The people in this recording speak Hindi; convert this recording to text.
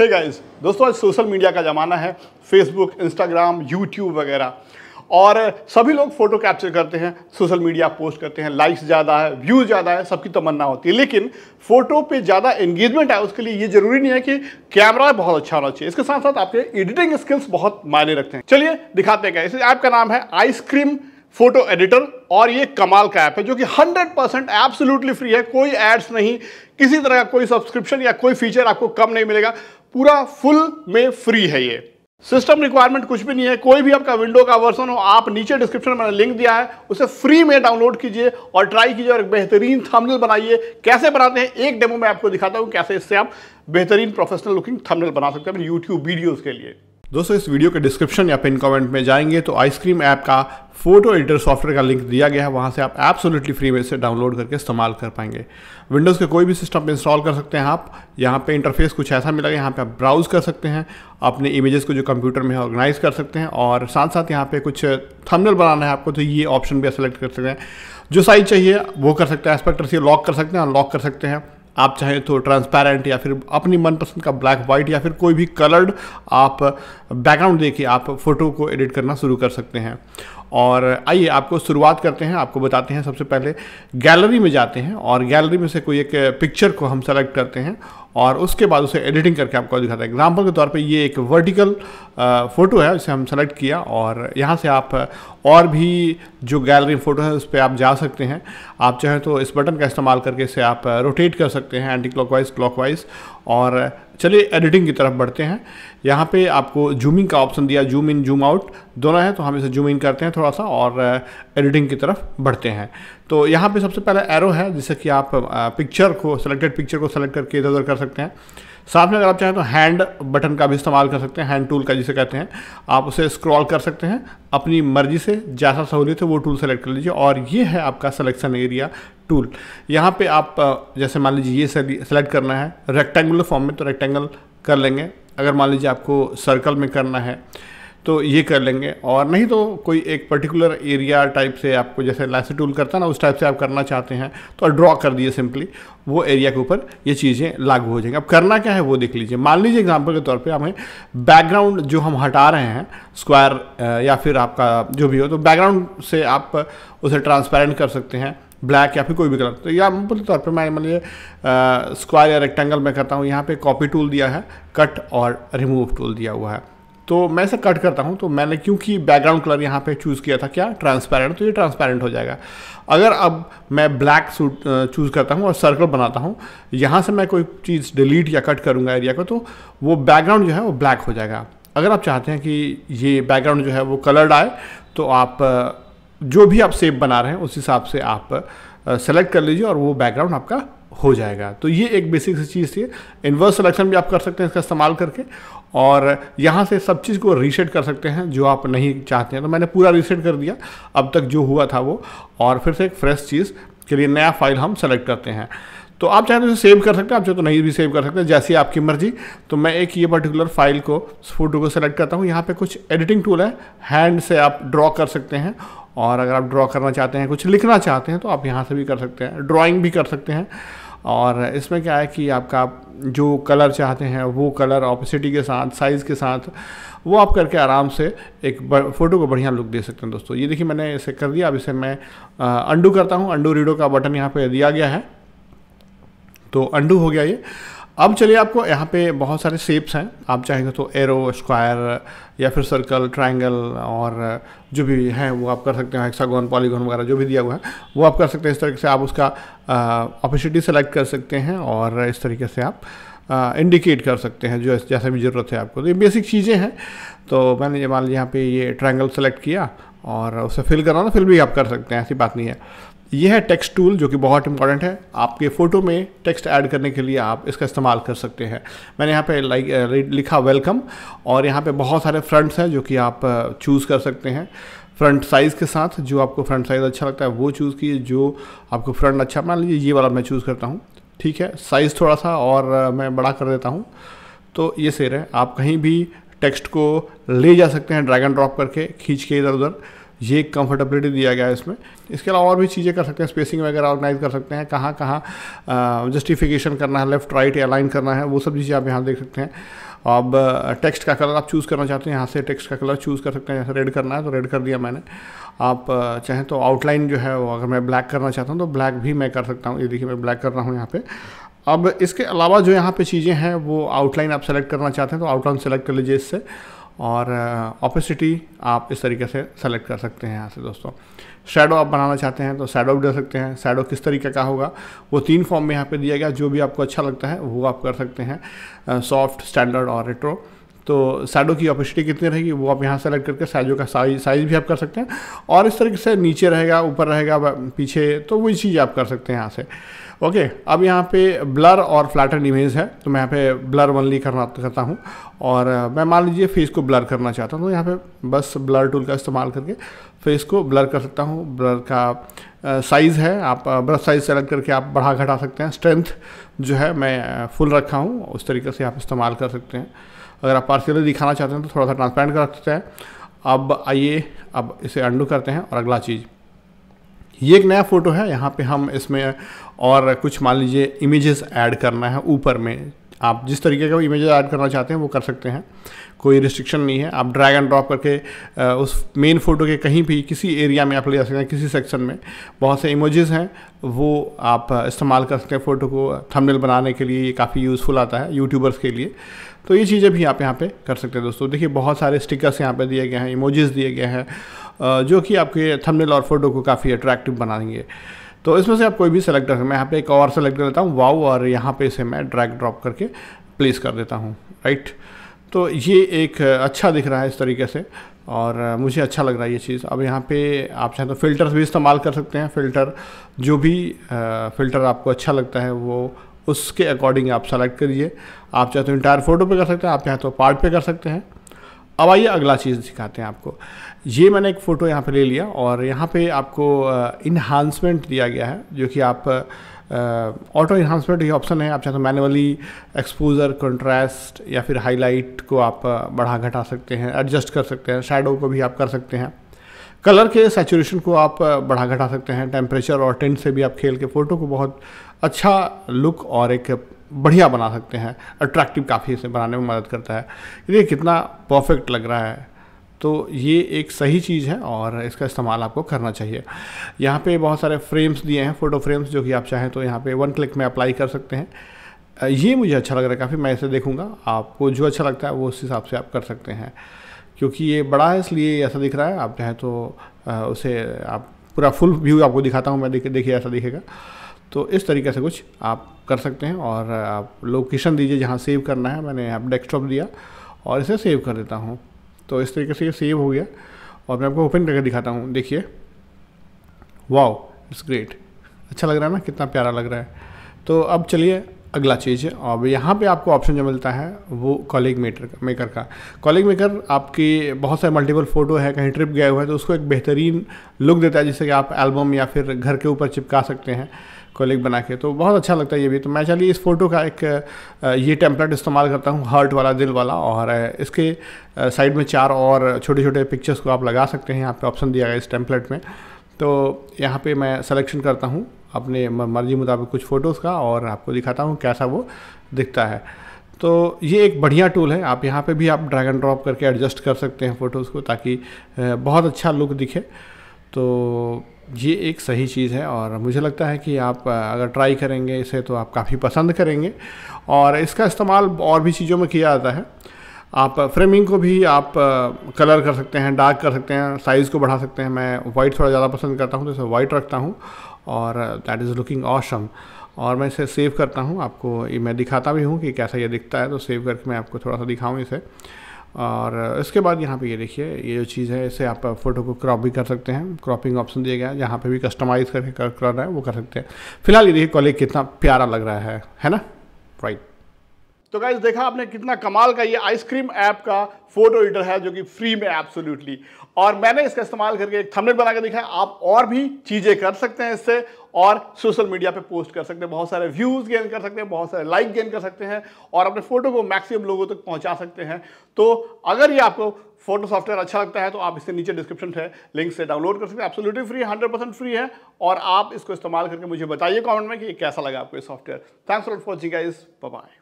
hey गाइस दोस्तों आज सोशल मीडिया का ज़माना है फेसबुक इंस्टाग्राम यूट्यूब वगैरह और सभी लोग फ़ोटो कैप्चर करते हैं सोशल मीडिया पोस्ट करते हैं लाइक्स ज़्यादा है व्यू ज़्यादा है सबकी तमन्ना होती है लेकिन फ़ोटो पे ज़्यादा एंगेजमेंट आए उसके लिए ये ज़रूरी नहीं है कि कैमरा बहुत अच्छा होना चाहिए इसके साथ साथ आपके एडिटिंग स्किल्स बहुत मायने रखते हैं चलिए दिखाते हैं क्या इस ऐप का नाम है आइसक्रीम फोटो एडिटर और ये कमाल का ऐप है जो कि 100 परसेंट एब्सोल्युटली फ्री है कोई एड्स नहीं किसी तरह का कोई सब्सक्रिप्शन या कोई फीचर आपको कम नहीं मिलेगा पूरा फुल में फ्री है ये सिस्टम रिक्वायरमेंट कुछ भी नहीं है कोई भी आपका विंडो का वर्जन हो आप नीचे डिस्क्रिप्शन में लिंक दिया है उसे फ्री में डाउनलोड कीजिए और ट्राई कीजिए और एक बेहतरीन थंबनेल बनाइए कैसे बनाते हैं एक डेमो में आपको दिखाता हूँ कैसे इससे आप बेहतरीन प्रोफेशनल लुकिंग थंबनेल बना सकते हैं यूट्यूब वीडियोज़ के लिए दोस्तों इस वीडियो के डिस्क्रिप्शन या पिन कमेंट में जाएंगे तो आइसक्रीम ऐप का फोटो एडिटर सॉफ्टवेयर का लिंक दिया गया है वहाँ से आप एप्सोल्युटली फ्री में इसे डाउनलोड करके इस्तेमाल कर पाएंगे विंडोज़ के कोई भी सिस्टम पर इंस्टॉल कर सकते हैं आप यहाँ पे इंटरफेस कुछ ऐसा मिला यहाँ पे आप ब्राउज़ कर सकते हैं अपने इमेजेस को जो कंप्यूटर में है ऑर्गेनाइज कर सकते हैं और साथ साथ यहाँ पर कुछ थर्मनल बनाना है आपको तो ये ऑप्शन भी सेलेक्ट कर सकते हैं जो साइज चाहिए वो कर सकते हैं एस्पेक्टर से लॉक कर सकते हैं अनलॉक कर सकते हैं आप चाहें तो ट्रांसपेरेंट या फिर अपनी मनपसंद का ब्लैक वाइट या फिर कोई भी कलर्ड आप बैकग्राउंड देके आप फोटो को एडिट करना शुरू कर सकते हैं और आइए आपको शुरुआत करते हैं आपको बताते हैं सबसे पहले गैलरी में जाते हैं और गैलरी में से कोई एक पिक्चर को हम सेलेक्ट करते हैं और उसके बाद उसे एडिटिंग करके आपको दिखाते हैं एग्जाम्पल के तौर पे ये एक वर्टिकल फ़ोटो है उसे हम सेलेक्ट किया और यहाँ से आप और भी जो गैलरी फ़ोटो है उस पर आप जा सकते हैं आप चाहें तो इस बटन का इस्तेमाल करके इसे आप रोटेट कर सकते हैं एंटी क्लॉकवाइज क्लॉकवाइज और चलिए एडिटिंग की तरफ बढ़ते हैं यहाँ पे आपको जूमिंग का ऑप्शन दिया जूम इन जूम आउट दोनों है तो हम इसे जूम इन करते हैं थोड़ा सा और एडिटिंग की तरफ बढ़ते हैं तो यहाँ पे सबसे पहला एरो है जिससे कि आप पिक्चर को सेलेक्टेड पिक्चर को सेलेक्ट करके इधर उधर कर सकते हैं साथ में अगर आप चाहें तो हैंड बटन का भी इस्तेमाल कर सकते हैं हैंड टूल का जिसे कहते हैं आप उसे स्क्रॉल कर सकते हैं अपनी मर्जी से जैसा सहूलियत है वो टूल सेलेक्ट कर लीजिए और ये है आपका सिलेक्शन एरिया टूल यहाँ पे आप जैसे मान लीजिए ये सेलेक्ट करना है रेक्टेंगुलर फॉर्म में तो रेक्टेंगल कर लेंगे अगर मान लीजिए आपको सर्कल में करना है तो ये कर लेंगे और नहीं तो कोई एक पर्टिकुलर एरिया टाइप से आपको जैसे टूल करता ना उस टाइप से आप करना चाहते हैं तो ड्रॉ कर दिए सिंपली वो एरिया के ऊपर ये चीज़ें लागू हो जाएंगी अब करना क्या है वो देख लीजिए मान लीजिए एग्जाम्पल के तौर पर हमें बैकग्राउंड जो हम हटा रहे हैं स्क्वायर या फिर आपका जो भी हो तो बैकग्राउंड से आप उसे ट्रांसपेरेंट कर सकते हैं ब्लैक या फिर कोई भी कलर तो या एग्जाम्पल तौर पर मैं मान लीजिए स्क्वायर या रेक्टेंगल में करता हूँ यहाँ पर कॉपी टूल दिया है कट और रिमूव टूल दिया हुआ है तो मैं इसे कट करता हूँ तो मैंने क्योंकि बैकग्राउंड कलर यहाँ पे चूज़ किया था क्या ट्रांसपेरेंट तो ये ट्रांसपेरेंट हो जाएगा अगर अब मैं ब्लैक सूट चूज़ करता हूँ और सर्कल बनाता हूँ यहाँ से मैं कोई चीज़ डिलीट या कट करूँगा एरिया को तो वो बैकग्राउंड जो है वो ब्लैक हो जाएगा अगर आप चाहते हैं कि ये बैकग्राउंड जो है वो कलर्ड आए तो आप जो भी आप सेप बना रहे हैं उस हिसाब से आप सेलेक्ट कर लीजिए और वो बैकग्राउंड आपका हो जाएगा तो ये एक बेसिक सी चीज़ थी इन्वर्स सिलेक्शन भी आप कर सकते हैं इसका इस्तेमाल करके और यहाँ से सब चीज़ को रीसेट कर सकते हैं जो आप नहीं चाहते हैं तो मैंने पूरा रीसेट कर दिया अब तक जो हुआ था वो और फिर से एक फ्रेश चीज़ के लिए नया फाइल हम सेलेक्ट करते हैं तो आप चाहें तो इसे सेव कर सकते हैं आप चाहे तो नहीं भी सेव कर सकते हैं जैसी आपकी मर्जी तो मैं एक ये पर्टिकुलर फाइल को फोटो को सेलेक्ट करता हूँ यहाँ पे कुछ एडिटिंग टूल है हैंड से आप ड्रॉ कर सकते हैं और अगर आप ड्रॉ करना चाहते हैं कुछ लिखना चाहते हैं तो आप यहाँ से भी कर सकते हैं ड्राइंग भी कर सकते हैं और इसमें क्या है कि आपका जो कलर चाहते हैं वो कलर ऑपोसिटी के साथ साइज़ के साथ वो आप करके आराम से एक फ़ोटो को बढ़िया लुक दे सकते हैं दोस्तों ये देखिए मैंने इसे कर दिया अब इसे मैं अंडू करता हूँ अंडू रीडो का बटन यहाँ पर दिया गया है तो अंडू हो गया ये अब चलिए आपको यहाँ पे बहुत सारे शेप्स हैं आप चाहेंगे तो एरो स्क्वायर या फिर सर्कल ट्रायंगल और जो भी है वो आप कर सकते हैं हेक्सागोन पॉलीगोन वगैरह जो भी दिया हुआ है वो आप कर सकते हैं इस तरीके से आप उसका ऑपरचुनिटी सेलेक्ट कर सकते हैं और इस तरीके से आप इंडिकेट कर सकते हैं जो जैसा भी ज़रूरत है आपको तो ये बेसिक चीज़ें हैं तो मैंने ये मान लीजिए यहाँ पे ये ट्रायंगल सेलेक्ट किया और उसे फिल कराना फिल भी आप कर सकते हैं ऐसी बात नहीं है यह है टेक्स्ट टूल जो कि बहुत इंपॉर्टेंट है आपके फ़ोटो में टेक्स्ट ऐड करने के लिए आप इसका इस्तेमाल कर सकते हैं मैंने यहाँ पे लाइक लिखा वेलकम और यहाँ पे बहुत सारे फ्रंट्स हैं जो कि आप चूज़ कर सकते हैं फ्रंट साइज़ के साथ जो आपको फ्रंट साइज़ अच्छा लगता है वो चूज़ कीजिए जो आपको फ्रंट अच्छा मान लीजिए ये वाला मैं चूज़ करता हूँ ठीक है साइज़ थोड़ा सा और मैं बड़ा कर देता हूँ तो ये सही है आप कहीं भी टेक्स्ट को ले जा सकते हैं ड्रैग एंड ड्रॉप करके खींच के इधर उधर ये कंफर्टेबिलिटी दिया गया है इसमें इसके अलावा और भी चीज़ें कर सकते हैं स्पेसिंग वगैरह ऑर्गेनाइज कर सकते हैं कहाँ कहाँ जस्टिफिकेशन करना है लेफ्ट राइट अलाइन करना है वो सब चीज़ें आप यहाँ देख सकते हैं अब टेक्स्ट का कलर आप चूज़ करना चाहते हैं यहाँ से टेक्स्ट का कलर चूज़ कर सकते हैं जैसे रेड करना है तो रेड कर दिया मैंने आप चाहें तो आउटलाइन जो है वो अगर मैं ब्लैक करना चाहता हूँ तो ब्लैक भी मैं कर सकता हूँ ये देखिए मैं ब्लैक कर रहा हूँ यहाँ पे अब इसके अलावा जो यहाँ पे चीज़ें हैं वो आउटलाइन आप सेलेक्ट करना चाहते हैं तो आउटलाइन सेलेक्ट कर लीजिए इससे और ऑपेसिटी आप इस तरीके से सेलेक्ट कर सकते हैं यहाँ से दोस्तों शेडो आप बनाना चाहते हैं तो शेडो भी दे सकते हैं शेडो किस तरीके का होगा वो तीन फॉर्म में यहाँ पे दिया गया जो भी आपको अच्छा लगता है वो आप कर सकते हैं सॉफ्ट स्टैंडर्ड और रेट्रो तो सैडो की अपॉर्चुनिटी कितनी रहेगी वो आप यहाँ सेलेक्ट करके साइजों का साइज साइज भी आप कर सकते हैं और इस तरीके से नीचे रहेगा ऊपर रहेगा पीछे तो वही चीज़ आप कर सकते हैं यहाँ से ओके अब यहाँ पे ब्लर और फ्लैटन इमेज है तो मैं यहाँ पे ब्लर वनली करना करता हूँ और मैं मान लीजिए फेस को ब्लर करना चाहता हूँ तो यहाँ पर बस ब्लर टूल का इस्तेमाल करके फेस को ब्लर कर सकता हूँ ब्लर का साइज़ है आप ब्रश साइज़ सेलेक्ट करके आप बढ़ा घटा सकते हैं स्ट्रेंथ जो है मैं फुल रखा हूँ उस तरीके से आप इस्तेमाल कर सकते हैं अगर आप पार्सियली दिखाना चाहते हैं तो थोड़ा सा ट्रांसपेरेंट कर सकते हैं अब आइए अब इसे अंडू करते हैं और अगला चीज़ ये एक नया फ़ोटो है यहाँ पे हम इसमें और कुछ मान लीजिए इमेजेस ऐड करना है ऊपर में आप जिस तरीके का इमेज ऐड करना चाहते हैं वो कर सकते हैं कोई रिस्ट्रिक्शन नहीं है आप ड्रैग एंड ड्रॉप करके उस मेन फ़ोटो के कहीं भी किसी एरिया में आप ले जा सकते हैं किसी सेक्शन में बहुत से इमोजेस हैं वो आप इस्तेमाल कर सकते हैं फ़ोटो को थंबनेल बनाने के लिए ये काफ़ी यूज़फुल आता है यूट्यूबर्स के लिए तो ये चीज़ें भी आप यहाँ पे कर सकते हैं दोस्तों देखिए बहुत सारे स्टिकर्स यहाँ पे दिए गए हैं इमोजेस दिए गए हैं जो कि आपके थंबनेल और फोटो को काफ़ी अट्रैक्टिव बना देंगे तो इसमें से आप कोई भी सेलेक्ट कर सकते मैं यहाँ पे एक और सेलेक्ट कर लेता हूँ वाओ और यहाँ पे इसे मैं ड्रैग ड्रॉप करके प्लेस कर देता हूँ राइट तो ये एक अच्छा दिख रहा है इस तरीके से और मुझे अच्छा लग रहा है ये चीज़ अब यहाँ पे आप चाहें तो फ़िल्टर्स भी इस्तेमाल कर सकते हैं फ़िल्टर जो भी फ़िल्टर आपको अच्छा लगता है वो उसके अकॉर्डिंग आप सेलेक्ट करिए आप चाहे तो इंटायर फ़ोटो पे कर सकते हैं आप चाहे तो पार्ट पे कर सकते हैं अब आइए अगला चीज़ सिखाते हैं आपको ये मैंने एक फ़ोटो यहाँ पे ले लिया और यहाँ पे आपको इन्हांसमेंट दिया गया है जो कि आप ऑटो इन्हांसमेंट ये ऑप्शन है आप चाहे तो मैनुअली एक्सपोजर कंट्रास्ट या फिर हाईलाइट को आप बढ़ा घटा सकते हैं एडजस्ट कर सकते हैं शेडो को भी आप कर सकते हैं कलर के सेचुरेशन को आप बढ़ा घटा सकते हैं टेम्परेचर और टेंट से भी आप खेल के फ़ोटो को बहुत अच्छा लुक और एक बढ़िया बना सकते हैं अट्रैक्टिव काफ़ी इसे बनाने में मदद करता है ये कितना परफेक्ट लग रहा है तो ये एक सही चीज़ है और इसका इस्तेमाल आपको करना चाहिए यहाँ पे बहुत सारे फ्रेम्स दिए हैं फ़ोटो फ्रेम्स जो कि आप चाहें तो यहाँ पे वन क्लिक में अप्लाई कर सकते हैं ये मुझे अच्छा लग रहा है काफ़ी मैं इसे देखूँगा आपको जो अच्छा लगता है वो उस हिसाब से आप कर सकते हैं क्योंकि ये बड़ा है इसलिए ऐसा दिख रहा है आप चाहें तो उसे आप पूरा फुल व्यू आपको दिखाता हूँ मैं देखिए ऐसा दिखेगा तो इस तरीके से कुछ आप कर सकते हैं और आप लोकेशन दीजिए जहाँ सेव करना है मैंने यहाँ डेस्कटॉप दिया और इसे सेव कर देता हूँ तो इस तरीके से ये सेव हो गया और मैं आपको ओपन करके दिखाता हूँ देखिए वाओ इट्स ग्रेट अच्छा लग रहा है ना कितना प्यारा लग रहा है तो अब चलिए अगला चीज़ है अब यहाँ पे आपको ऑप्शन जो मिलता है वो कॉलिंग मेटर मेकर का कॉलिंग मेकर आपकी बहुत सारे मल्टीपल फ़ोटो है कहीं ट्रिप गए हुए हैं तो उसको एक बेहतरीन लुक देता है जिससे कि आप एल्बम या फिर घर के ऊपर चिपका सकते हैं कोलिक बना के तो बहुत अच्छा लगता है ये भी तो मैं चलिए इस फ़ोटो का एक ये टेम्पलेट इस्तेमाल करता हूँ हार्ट वाला दिल वाला और इसके साइड में चार और छोटे छोटे पिक्चर्स को आप लगा सकते हैं यहाँ पे ऑप्शन दिया गया इस टेम्पलेट में तो यहाँ पे मैं सलेक्शन करता हूँ अपने मर्जी मुताबिक कुछ फ़ोटोज़ का और आपको दिखाता हूँ कैसा वो दिखता है तो ये एक बढ़िया टूल है आप यहाँ पे भी आप ड्रैग एंड ड्रॉप करके एडजस्ट कर सकते हैं फ़ोटोज़ को ताकि बहुत अच्छा लुक दिखे तो ये एक सही चीज़ है और मुझे लगता है कि आप अगर ट्राई करेंगे इसे तो आप काफ़ी पसंद करेंगे और इसका इस्तेमाल और भी चीज़ों में किया जाता है आप फ्रेमिंग को भी आप कलर कर सकते हैं डार्क कर सकते हैं साइज़ को बढ़ा सकते हैं मैं वाइट थोड़ा ज़्यादा पसंद करता हूँ तो इसे वाइट रखता हूँ और दैट इज़ लुकिंग ऑशम और मैं इसे सेव करता हूँ आपको मैं दिखाता भी हूँ कि कैसा ये दिखता है तो सेव करके मैं आपको थोड़ा सा दिखाऊँ इसे और इसके बाद यहाँ पे ये देखिए ये जो चीज़ है इसे आप फोटो को क्रॉप भी कर सकते हैं क्रॉपिंग ऑप्शन दिया गया है जहाँ पे भी कस्टमाइज़ करके कर कर रहा है वो कर सकते हैं फिलहाल ये देखिए कॉलेज कितना प्यारा लग रहा है है ना राइट तो गाइज देखा आपने कितना कमाल का ये आइसक्रीम ऐप का फोटो एडिटर है जो कि फ्री में एब्सोल्युटली और मैंने इसका इस्तेमाल करके एक थंबनेल बना के दिखाया आप और भी चीज़ें कर सकते हैं इससे और सोशल मीडिया पे पोस्ट कर सकते हैं बहुत सारे व्यूज़ गेन कर सकते हैं बहुत सारे लाइक गेन कर सकते हैं और अपने फोटो को मैक्सिमम लोगों तक तो पहुंचा सकते हैं तो अगर ये आपको फोटो सॉफ्टवेयर अच्छा लगता है तो आप इसके नीचे डिस्क्रिप्शन है लिंक से डाउनलोड कर सकते हैं absolutely free hundred percent free है और आप इसको इस्तेमाल करके मुझे बताइए कमेंट में कि कैसा लगा आपको ये software thanks for watching guys bye